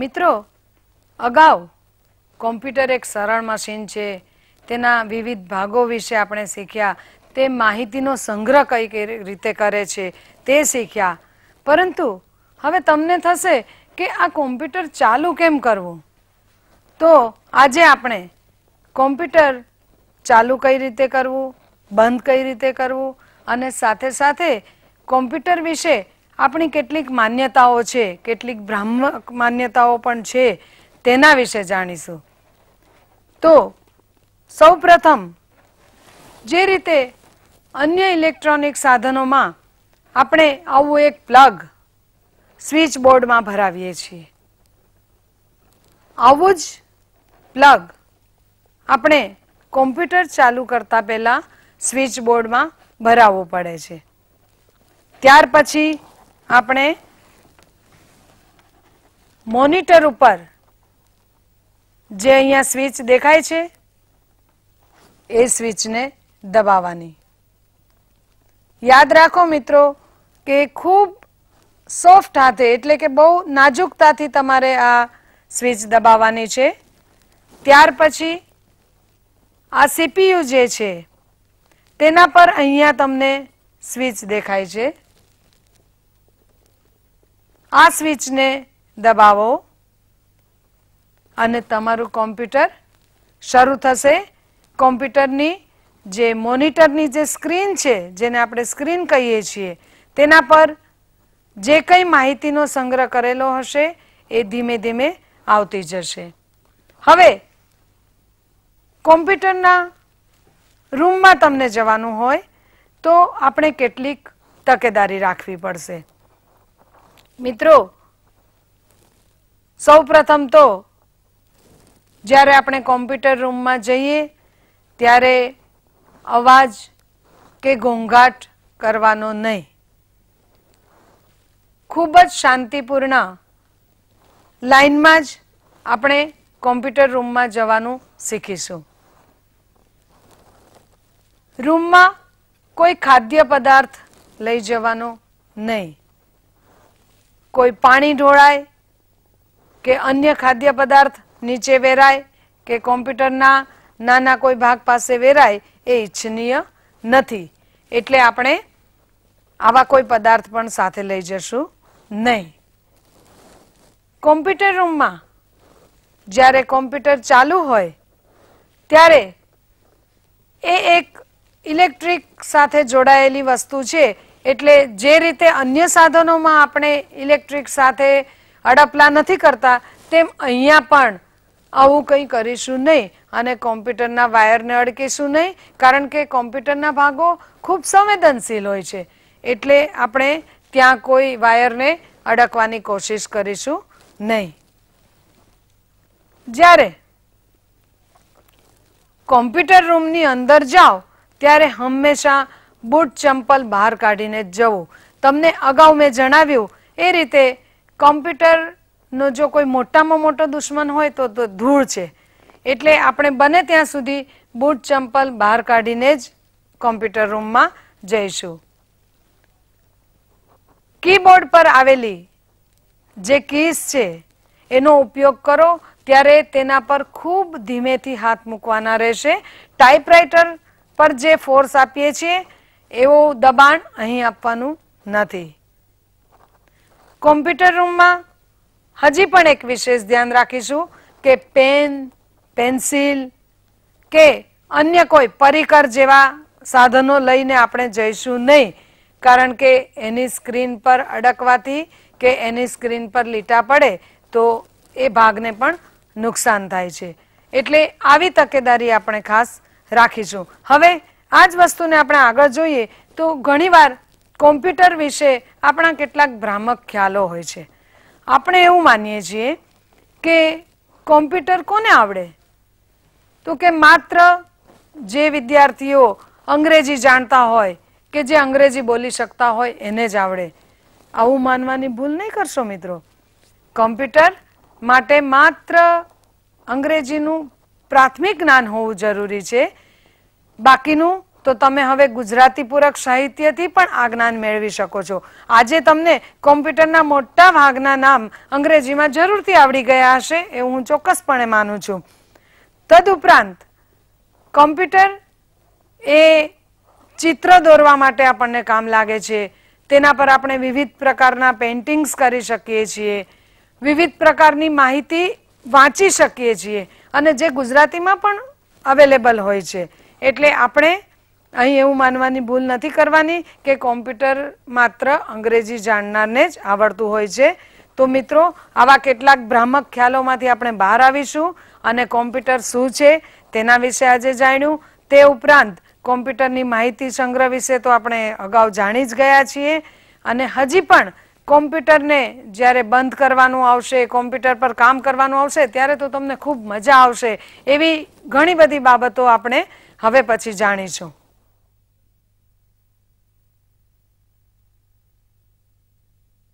મિત્રો અગાઉ કોમ્પ્યુટર એક સરળ મશીન છે તેના વિવિધ ભાગો વિશે આપણે શીખ્યા તે માહિતીનો સંગ્રહ કઈ કઈ રીતે કરે છે તે શીખ્યા પરંતુ હવે તમને થશે કે આ કોમ્પ્યુટર ચાલુ કેમ કરવું તો આજે આપણે કોમ્પ્યુટર ચાલુ કઈ રીતે કરવું બંધ કઈ રીતે કરવું અને સાથે સાથે કોમ્પ્યુટર વિશે આપણી કેટલીક માન્યતાઓ છે કેટલીક ભ્રામક માન્યતાઓ પણ છે તેના વિશે જાણીશું તો સૌપ્રથમ જે રીતે અન્ય ઇલેક્ટ્રોનિક સાધનોમાં આપણે આવું એક પ્લગ સ્વિચ બોર્ડમાં ભરાવીએ છીએ આવું જ પ્લગ આપણે કોમ્પ્યુટર ચાલુ કરતા પહેલાં સ્વિચ બોર્ડમાં ભરાવવો પડે છે ત્યાર પછી આપણે મોનિટર ઉપર જે અહીંયા સ્વિચ દેખાય છે એ સ્વિચને દબાવવાની યાદ રાખો મિત્રો કે ખૂબ સોફ્ટ હાથે એટલે કે બહુ નાજુકતાથી તમારે આ સ્વિચ દબાવવાની છે ત્યાર પછી આ સીપીયુ જે છે તેના પર અહીંયા તમને સ્વિચ દેખાય છે આ સ્વિચને દબાવો અને તમારું કોમ્પ્યુટર શરૂ થશે કોમ્પ્યુટરની જે મોનિટરની જે સ્ક્રીન છે જેને આપણે સ્ક્રીન કહીએ છીએ તેના પર જે કંઈ માહિતીનો સંગ્રહ કરેલો હશે એ ધીમે ધીમે આવતી જશે હવે કોમ્પ્યુટરના રૂમમાં તમને જવાનું હોય તો આપણે કેટલીક તકેદારી રાખવી પડશે મિત્રો સૌ પ્રથમ તો જ્યારે આપણે કોમ્પ્યુટર રૂમમાં જઈએ ત્યારે અવાજ કે ઘોંઘાટ કરવાનો નહીં ખૂબ જ શાંતિપૂર્ણ લાઇનમાં જ આપણે કોમ્પ્યુટર રૂમમાં જવાનું શીખીશું રૂમમાં કોઈ ખાદ્ય પદાર્થ લઈ જવાનો નહીં કોઈ પાણી ઢોળાય કે અન્ય ખાદ્ય પદાર્થ નીચે વેરાય કે કોમ્પ્યુટરના નાના કોઈ ભાગ પાસે વેરાય એ ઈચ્છનીય નથી એટલે આપણે આવા કોઈ પદાર્થ પણ સાથે લઈ જશું નહીં કોમ્પ્યુટર રૂમમાં જ્યારે કોમ્પ્યુટર ચાલુ હોય ત્યારે એ એક ઇલેક્ટ્રિક સાથે જોડાયેલી વસ્તુ છે એટલે જે રીતે અન્ય સાધનોમાં આપણે ઇલેક્ટ્રિક સાથે અડપલા નથી કરતા તેમ અહીંયા પણ આવું કંઈ કરીશું નહીં અને કોમ્પ્યુટરના વાયરને અડકીશું નહીં કારણ કે કોમ્પ્યુટરના ભાગો ખૂબ સંવેદનશીલ હોય છે એટલે આપણે ત્યાં કોઈ વાયરને અડકવાની કોશિશ કરીશું નહીં જ્યારે કોમ્પ્યુટર રૂમની અંદર જાઓ ત્યારે હંમેશા બૂટ ચંપલ બહાર કાઢીને જવું તમને અગાઉ મેં જણાવ્યું એ રીતે કોમ્પ્યુટરનો જો કોઈ મોટામાં મોટો દુશ્મન હોય તો તો ધૂળ છે એટલે આપણે બને ત્યાં સુધી બૂટ ચંપલ બહાર કાઢીને જ કોમ્પ્યુટર રૂમમાં જઈશું કીબોર્ડ પર આવેલી જે કીઝ છે એનો ઉપયોગ કરો ત્યારે તેના પર ખૂબ ધીમેથી હાથ મૂકવાના રહેશે ટાઈપરાઈટર પર જે ફોર્સ આપીએ છીએ એવું દબાણ અહીં આપવાનું નથી કોમ્પ્યુટર રૂમમાં હજી પણ એક વિશેષ ધ્યાન રાખીશું કે પેન પેન્સિલ કે અન્ય કોઈ પરિકર જેવા સાધનો લઈને આપણે જઈશું નહીં કારણ કે એની સ્ક્રીન પર અડકવાથી કે એની સ્ક્રીન પર લીટા પડે તો એ ભાગને પણ નુકસાન થાય છે એટલે આવી તકેદારી આપણે ખાસ રાખીશું હવે આ જ વસ્તુને આપણે આગળ જોઈએ તો ઘણીવાર કોમ્પ્યુટર વિશે આપણા કેટલાક ભ્રામક ખ્યાલો હોય છે આપણે એવું માનીએ છીએ કે કોમ્પ્યુટર કોને આવડે તો કે માત્ર જે વિદ્યાર્થીઓ અંગ્રેજી જાણતા હોય કે જે અંગ્રેજી બોલી શકતા હોય એને જ આવડે આવું માનવાની ભૂલ નહીં કરશો મિત્રો કોમ્પ્યુટર માટે માત્ર અંગ્રેજીનું પ્રાથમિક જ્ઞાન હોવું જરૂરી છે બાકીનું તો તમે હવે ગુજરાતી પૂરક સાહિત્યથી પણ આ જ્ઞાન મેળવી શકો છો આજે તમને કોમ્પ્યુટરના મોટા ભાગના નામ અંગ્રેજીમાં જરૂરથી આવડી ગયા હશે એવું હું ચોક્કસપણે માનું છું તદુપરાંત કોમ્પ્યુટર એ ચિત્ર દોરવા માટે આપણને કામ લાગે છે તેના પર આપણે વિવિધ પ્રકારના પેઇન્ટિંગ્સ કરી શકીએ છીએ વિવિધ પ્રકારની માહિતી વાંચી શકીએ છીએ અને જે ગુજરાતીમાં પણ અવેલેબલ હોય છે એટલે આપણે અહીં એવું માનવાની ભૂલ નથી કરવાની કે કોમ્પ્યુટર માત્ર અંગ્રેજી જાણનારને જ આવડતું હોય છે તો મિત્રો આવા કેટલાક ભ્રામક ખ્યાલોમાંથી આપણે બહાર આવીશું અને કોમ્પ્યુટર શું છે તેના વિશે આજે જાણ્યું તે ઉપરાંત કોમ્પ્યુટરની માહિતી સંગ્રહ વિશે તો આપણે અગાઉ જાણી જ ગયા છીએ અને હજી પણ કોમ્પ્યુટરને જ્યારે બંધ કરવાનું આવશે કોમ્પ્યુટર પર કામ કરવાનું આવશે ત્યારે તો તમને ખૂબ મજા આવશે એવી ઘણી બધી બાબતો આપણે હવે પછી જાણીશું